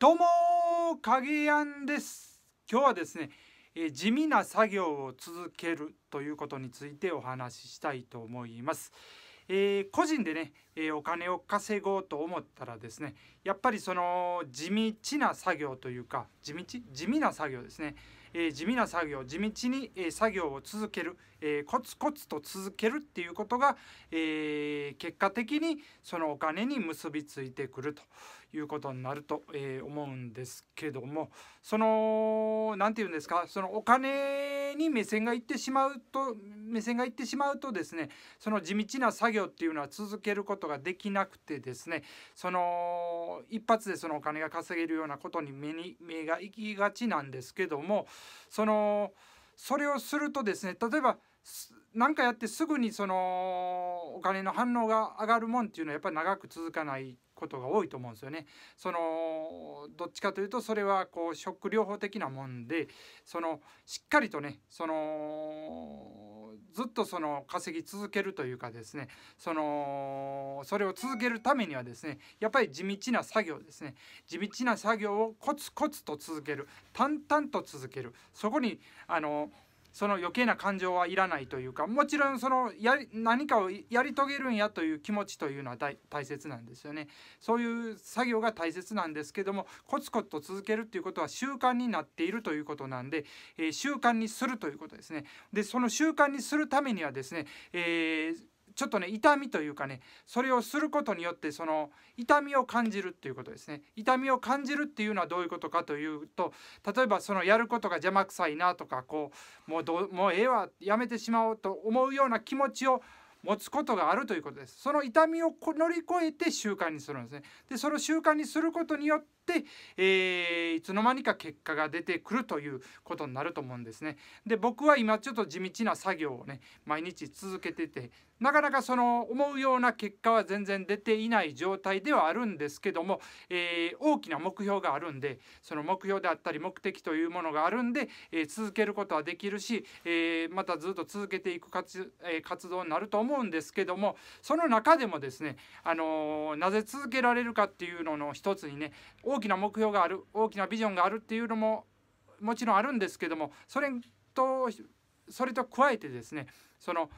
どうも影やんです今日はですね、えー、地味な作業を続けるということについてお話ししたいと思います、えー、個人でね、えー、お金を稼ごうと思ったらですねやっぱりその地道な作業というか地道地味な作業ですね、えー、地味な作業地道に、え作業を続ける、えコツコツと続けるっていうことが、え結果的にそのお金に結びついてくるということになると、え思うんですけどもその何て言うんですかそのお金に目線がいってしまうと目線がいってしまうとですねその地道な作業っていうのは続けることができなくてですねその一発でそのお金が稼げるようなことに目に目が行きがちなんですけどもそのそれをするとですね例えば何かやってすぐにそのお金の反応が上がるもんっていうのはやっぱり長く続かないことが多いと思うんですよね。そのどっちかというとそれはこうショック療法的なもんでそのしっかりとねそのずっとその稼ぎ続けるというかですねそのそれを続けるためにはですねやっぱり地道な作業ですね地道な作業をコツコツと続ける淡々と続けるそこにあのーその余計な感情はいらないというかもちろんそのや何かをやり遂げるんやという気持ちというのは大切なんですよねそういう作業が大切なんですけどもコツコツと続けるということは習慣になっているということなんで、えー、習慣にするということですねでその習慣にするためにはですね、えーちょっとね痛みというかねそれをすることによってその痛みを感じるっていうことですね痛みを感じるっていうのはどういうことかというと例えばそのやることが邪魔くさいなとかこうもうどもうええわやめてしまおうと思うような気持ちを持つことがあるということですその痛みを乗り越えて習慣にするんですねでその習慣にすることによって、えー、いつの間にか結果が出てくるということになると思うんですね。で僕は今ちょっと地道な作業をね毎日続けててなかなかその思うような結果は全然出ていない状態ではあるんですけども、えー、大きな目標があるんでその目標であったり目的というものがあるんで、えー、続けることはできるし、えー、またずっと続けていく活,、えー、活動になると思うんですけどもその中でもですね、あのなぜ続けられるかっていうのの一つにね大大きな目標がある大きなビジョンがあるっていうのももちろんあるんですけどもそれとそれと加えてですねその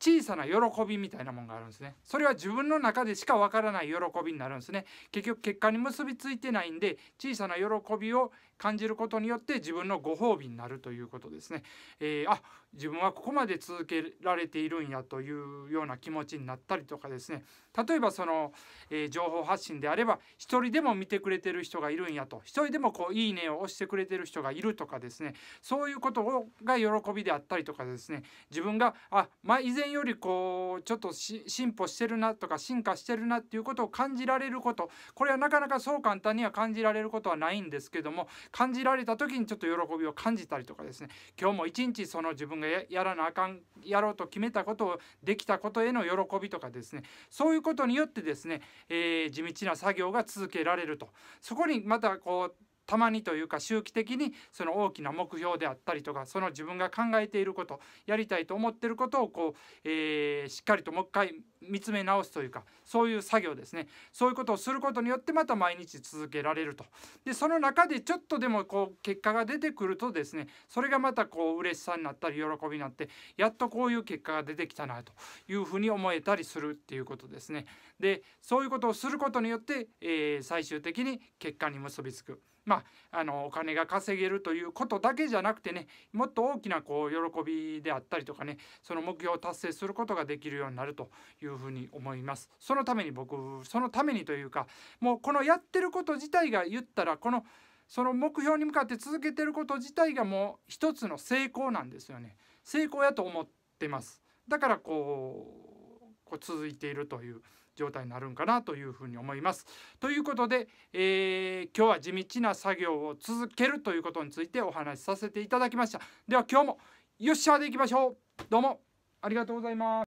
小さな喜びみたいなもんがあるんですねそれは自分の中でしかわからない喜びになるんですね結局結果に結びついてないんで小さな喜びを感じることによって自分のご褒美になるということですね、えー、あ自分はここまで続けられているんやというような気持ちになったりとかですね例えばその、えー、情報発信であれば一人でも見てくれてる人がいるんやと一人でもこういいねを押してくれてる人がいるとかですねそういうことが喜びであったりとかですね自分があ、まあ、以前よりこうちょっと進歩してるなとか進化してるなっていうことを感じられることこれはなかなかそう簡単には感じられることはないんですけども感じられた時にちょっと喜びを感じたりとかですね今日も一日その自分がやらなあかんやろうと決めたことをできたことへの喜びとかですねそういうことによってですね、えー、地道な作業が続けられるとそこにまたこうたまにというか周期的にその大きな目標であったりとかその自分が考えていることやりたいと思ってることをこう、えー、しっかりともう一回見つめ直すというかそういう作業ですねそういうことをすることによってまた毎日続けられるとでその中でちょっとでもこう結果が出てくるとですねそれがまたこう嬉しさになったり喜びになってやっとこういう結果が出てきたなというふうに思えたりするっていうことですねでそういうことをすることによって、えー、最終的に結果に結びつく。まあ、あのお金が稼げるということだけじゃなくてねもっと大きなこう喜びであったりとかねその目標を達成することができるようになるといういうふうに思いますそのために僕そのためにというかもうこのやってること自体が言ったらこのその目標に向かって続けてること自体がもう一つの成功なんですよね成功やと思ってますだからこうこう続いているという状態になるんかなというふに思います。ということで、えー、今日は地道な作業を続けるということについてお話しさせていただきました。では今日もよっしゃでいきましょうどうもありがとうございます。